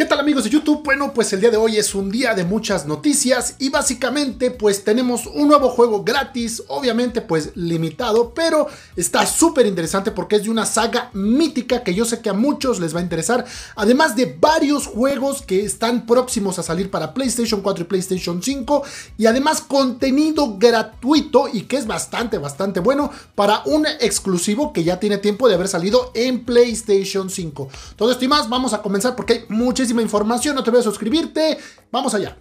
¿Qué tal amigos de YouTube? Bueno, pues el día de hoy es un día de muchas noticias y básicamente pues tenemos un nuevo juego gratis, obviamente pues limitado, pero está súper interesante porque es de una saga mítica que yo sé que a muchos les va a interesar, además de varios juegos que están próximos a salir para PlayStation 4 y PlayStation 5 y además contenido gratuito y que es bastante, bastante bueno para un exclusivo que ya tiene tiempo de haber salido en PlayStation 5. Todo esto y más, vamos a comenzar porque hay muchísimas información, no te voy a suscribirte. Vamos allá.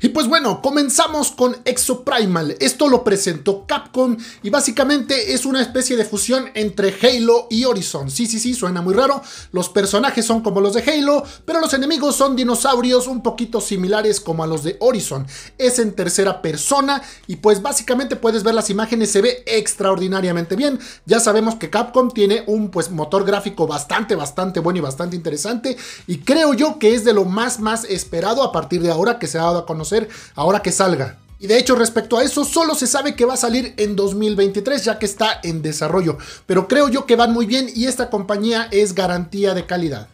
Y pues bueno, comenzamos con Exoprimal. Esto lo presentó Capcom y básicamente es una especie de fusión entre Halo y Horizon. Sí, sí, sí, suena muy raro. Los personajes son como los de Halo, pero los enemigos son dinosaurios un poquito similares como a los de Horizon. Es en tercera persona y pues básicamente puedes ver las imágenes, se ve extraordinariamente bien. Ya sabemos que Capcom tiene un pues motor gráfico bastante, bastante bueno y bastante interesante y creo yo que es de lo más, más esperado a partir de ahora que se ha dado a conocer ahora que salga. Y de hecho respecto a eso, solo se sabe que va a salir en 2023 ya que está en desarrollo, pero creo yo que van muy bien y esta compañía es garantía de calidad.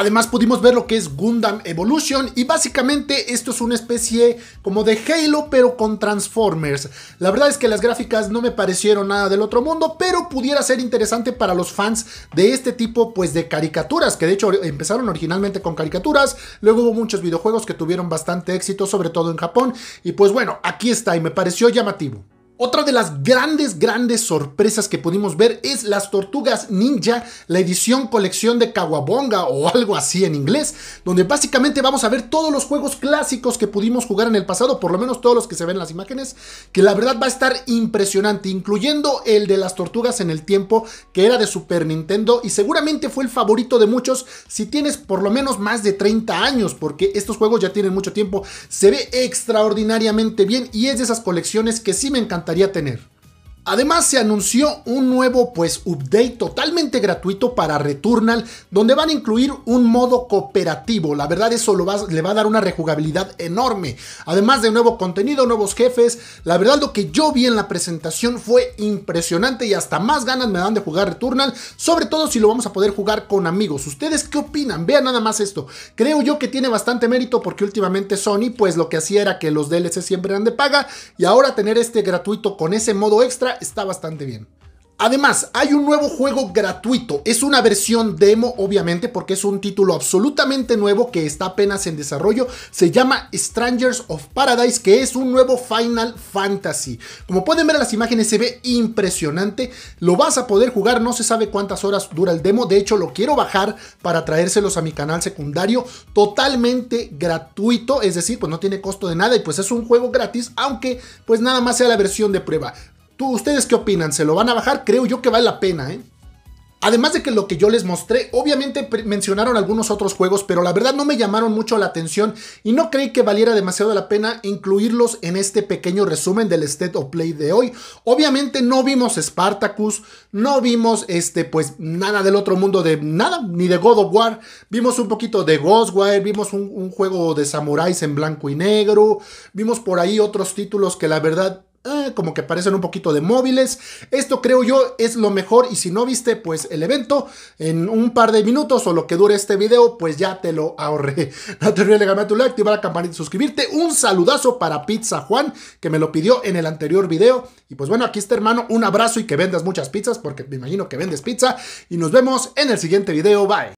Además pudimos ver lo que es Gundam Evolution y básicamente esto es una especie como de Halo pero con Transformers. La verdad es que las gráficas no me parecieron nada del otro mundo, pero pudiera ser interesante para los fans de este tipo pues de caricaturas, que de hecho empezaron originalmente con caricaturas, luego hubo muchos videojuegos que tuvieron bastante éxito, sobre todo en Japón, y pues bueno, aquí está y me pareció llamativo. Otra de las grandes, grandes sorpresas que pudimos ver es Las Tortugas Ninja, la edición colección de Kawabonga o algo así en inglés, donde básicamente vamos a ver todos los juegos clásicos que pudimos jugar en el pasado, por lo menos todos los que se ven en las imágenes, que la verdad va a estar impresionante, incluyendo el de Las Tortugas en el tiempo, que era de Super Nintendo y seguramente fue el favorito de muchos si tienes por lo menos más de 30 años, porque estos juegos ya tienen mucho tiempo, se ve extraordinariamente bien y es de esas colecciones que sí me encantó estaría tener. Además se anunció un nuevo pues update totalmente gratuito para Returnal donde van a incluir un modo cooperativo. La verdad eso le va a dar una rejugabilidad enorme. Además de nuevo contenido, nuevos jefes. La verdad lo que yo vi en la presentación fue impresionante y hasta más ganas me dan de jugar Returnal. Sobre todo si lo vamos a poder jugar con amigos. ¿Ustedes qué opinan? Vean nada más esto. Creo yo que tiene bastante mérito porque últimamente Sony pues lo que hacía era que los DLC siempre eran de paga y ahora tener este gratuito con ese modo extra está bastante bien. Además, hay un nuevo juego gratuito. Es una versión demo, obviamente, porque es un título absolutamente nuevo que está apenas en desarrollo. Se llama Strangers of Paradise, que es un nuevo Final Fantasy. Como pueden ver en las imágenes, se ve impresionante. Lo vas a poder jugar, no se sabe cuántas horas dura el demo. De hecho, lo quiero bajar para traérselos a mi canal secundario. Totalmente gratuito, es decir, pues no tiene costo de nada y pues es un juego gratis, aunque pues nada más sea la versión de prueba. ¿Tú, ¿Ustedes qué opinan? ¿Se lo van a bajar? Creo yo que vale la pena, ¿eh? Además de que lo que yo les mostré, obviamente mencionaron algunos otros juegos, pero la verdad no me llamaron mucho la atención y no creí que valiera demasiado la pena incluirlos en este pequeño resumen del State of Play de hoy. Obviamente no vimos Spartacus, no vimos este pues nada del otro mundo de nada, ni de God of War, vimos un poquito de Ghostwire, vimos un, un juego de samuráis en blanco y negro, vimos por ahí otros títulos que la verdad Ah, como que parecen un poquito de móviles. Esto creo yo es lo mejor y si no viste pues el evento en un par de minutos o lo que dure este video pues ya te lo ahorré. No te olvides de a tu like, activar la campanita y suscribirte. Un saludazo para Pizza Juan que me lo pidió en el anterior video. Y pues bueno, aquí está hermano, un abrazo y que vendas muchas pizzas porque me imagino que vendes pizza. Y nos vemos en el siguiente video. Bye.